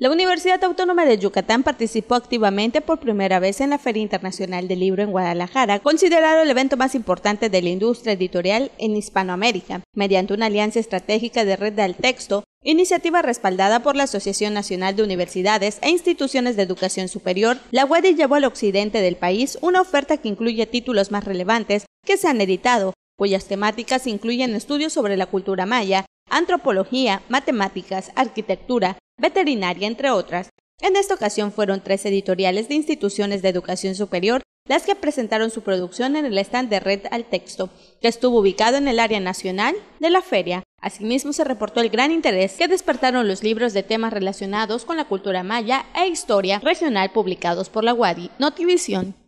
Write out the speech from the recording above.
La Universidad Autónoma de Yucatán participó activamente por primera vez en la Feria Internacional del Libro en Guadalajara, considerado el evento más importante de la industria editorial en Hispanoamérica, mediante una alianza estratégica de Red del Texto, iniciativa respaldada por la Asociación Nacional de Universidades e Instituciones de Educación Superior, la UADI llevó al occidente del país una oferta que incluye títulos más relevantes que se han editado, cuyas temáticas incluyen estudios sobre la cultura maya, antropología, matemáticas, arquitectura, veterinaria, entre otras. En esta ocasión fueron tres editoriales de instituciones de educación superior las que presentaron su producción en el stand de Red al Texto, que estuvo ubicado en el área nacional de la feria. Asimismo, se reportó el gran interés que despertaron los libros de temas relacionados con la cultura maya e historia regional publicados por la Wadi Notivision.